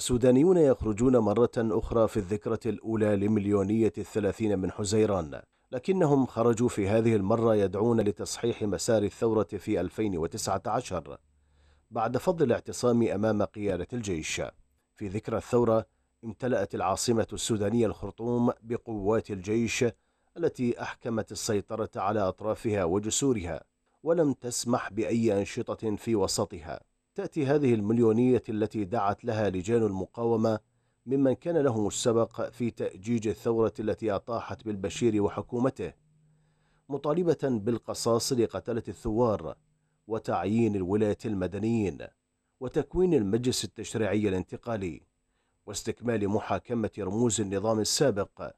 السودانيون يخرجون مرة أخرى في الذكرى الأولى لمليونية الثلاثين من حزيران لكنهم خرجوا في هذه المرة يدعون لتصحيح مسار الثورة في 2019 بعد فض الاعتصام أمام قيادة الجيش في ذكرى الثورة امتلأت العاصمة السودانية الخرطوم بقوات الجيش التي أحكمت السيطرة على أطرافها وجسورها ولم تسمح بأي أنشطة في وسطها تأتي هذه المليونية التي دعت لها لجان المقاومة ممن كان لهم السبق في تأجيج الثورة التي أطاحت بالبشير وحكومته مطالبة بالقصاص لقتلة الثوار وتعيين الولاية المدنيين وتكوين المجلس التشريعي الانتقالي واستكمال محاكمة رموز النظام السابق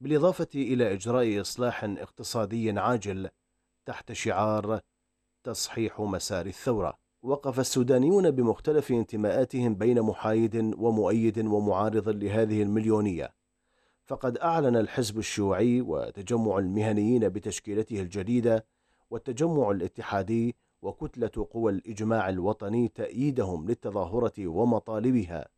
بالإضافة إلى إجراء إصلاح اقتصادي عاجل تحت شعار تصحيح مسار الثوره وقف السودانيون بمختلف انتماءاتهم بين محايد ومؤيد ومعارض لهذه المليونية فقد أعلن الحزب الشيوعي وتجمع المهنيين بتشكيلته الجديدة والتجمع الاتحادي وكتلة قوى الإجماع الوطني تأييدهم للتظاهرة ومطالبها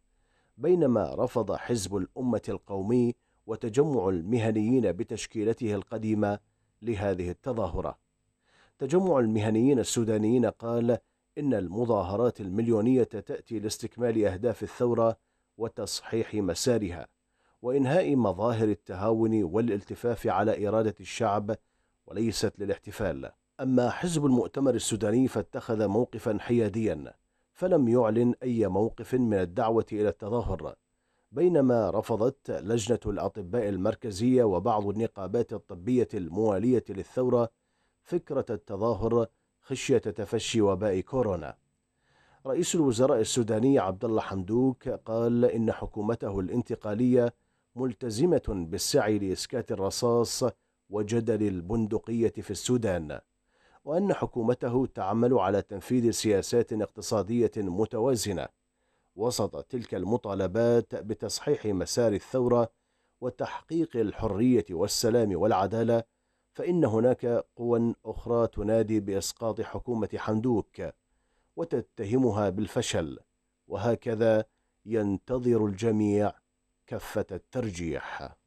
بينما رفض حزب الأمة القومي وتجمع المهنيين بتشكيلته القديمة لهذه التظاهرة تجمع المهنيين السودانيين قال إن المظاهرات المليونية تأتي لاستكمال أهداف الثورة وتصحيح مسارها وإنهاء مظاهر التهاون والالتفاف على إرادة الشعب وليست للاحتفال أما حزب المؤتمر السوداني فاتخذ موقفا حياديا فلم يعلن أي موقف من الدعوة إلى التظاهر بينما رفضت لجنة الأطباء المركزية وبعض النقابات الطبية الموالية للثورة فكرة التظاهر خشية تفشي وباء كورونا رئيس الوزراء السوداني عبد الله حمدوك قال إن حكومته الانتقالية ملتزمة بالسعي لإسكات الرصاص وجدل البندقية في السودان وأن حكومته تعمل على تنفيذ سياسات اقتصادية متوازنة وسط تلك المطالبات بتصحيح مسار الثورة وتحقيق الحرية والسلام والعدالة فإن هناك قوى أخرى تنادي بإسقاط حكومة حمدوك وتتهمها بالفشل وهكذا ينتظر الجميع كفة الترجيح